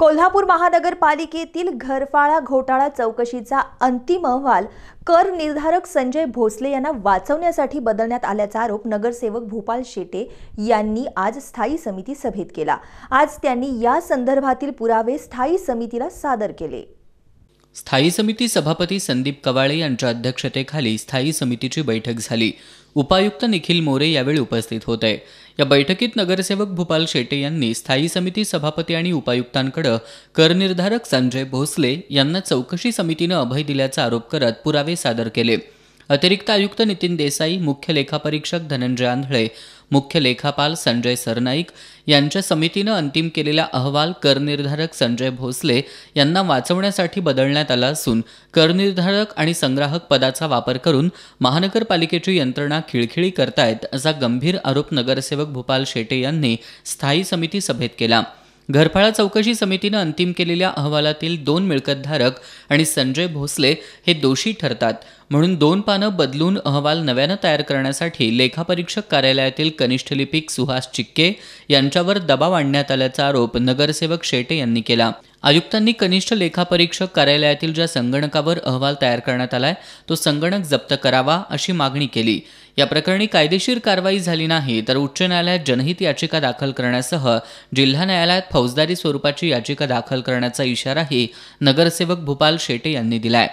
कोल्हापूर महानगरपालिकेतील घरफाळा घोटाळा चौकशीचा अंतिम अहवाल कर निर्धारक संजय भोसले यांना वाचवण्यासाठी बदलण्यात आल्याचा आरोप नगरसेवक भूपाल शेटे यांनी आज स्थायी समिती सभेत केला आज त्यांनी या संदर्भातील पुरावे स्थायी समितीला सादर केले स्थायी समिती सभापती संदीप कवाळे यांच्या अध्यक्षतेखाली स्थायी समितीची बैठक झाली उपायुक्त निखिल मोरे यावेळी उपस्थित होते या बैठकीत नगरसेवक भूपाल शेटे यांनी स्थायी समिती सभापती आणि उपायुक्तांकडे करनिर्धारक संजय भोसले यांना चौकशी समितीनं अभय दिल्याचा आरोप करत पुरावे सादर केले अतिरिक्त आयुक्त नितीन देसाई मुख्य लेखापरीक्षक धनंजय आंधळे मुख्य लेखापाल संजय सरनाईक यांच्या समितीनं अंतिम केलेला अहवाल करनिर्धारक संजय भोसले यांना वाचवण्यासाठी बदलण्यात आला असून करनिर्धारक आणि संग्राहक पदाचा वापर करून महानगरपालिकेची यंत्रणा खिळखिळी करतायत असा गंभीर आरोप नगरसेवक भूपाल शेटे यांनी स्थायी समिती सभेत केला घरफाळा चौकशी समितीनं अंतिम केलेल्या अहवालातील दोन मिळकतधारक आणि संजय भोसले हे दोषी ठरतात म्हणून दोन पानं बदलून अहवाल नव्यानं तयार करण्यासाठी लेखापरीक्षक कार्यालयातील कनिष्ठ लिपिक सुहास चिक्के यांच्यावर दबाव आणण्यात आल्याचा आरोप नगरसेवक शेटे यांनी केला आयुक्तांनी कनिष्ठ लेखापरीक्षक कार्यालयातील ज्या संगणकावर अहवाल तयार करण्यात आलाय तो संगणक जप्त करावा अशी मागणी केली या प्रकरणी कायदेशीर कारवाई झाली नाही तर उच्च न्यायालयात जनहित याचिका दाखल करण्यासह जिल्हा न्यायालयात फौजदारी स्वरूपाची याचिका दाखल करण्याचा इशाराही नगरसेवक भूपाल शेटे यांनी दिलाय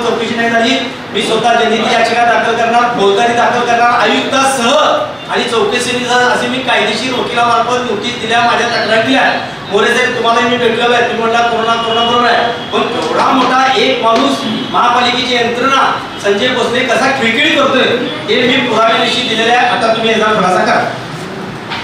चौकशी नाही झाली मी स्वतः जनहित याचिका दाखल करणार फौजदारी दाखल करणार आणि चौकशी असे मी कायदेशीर मार्फत नोटीस दिल्या माझ्या तक्रार दिल्या मोरे साहेब तुम्हाला मी भेटलो आहे तुम्ही म्हटला कोरोना कोरोना बरोबर आहे पण एवढा मोठा एक माणूस महापालिकेची यंत्रणा संजय भोसले कसा खिळखिळी करतोय हे मी निश्चित दिलेले आहे आता तुम्ही याचा खुलासा करा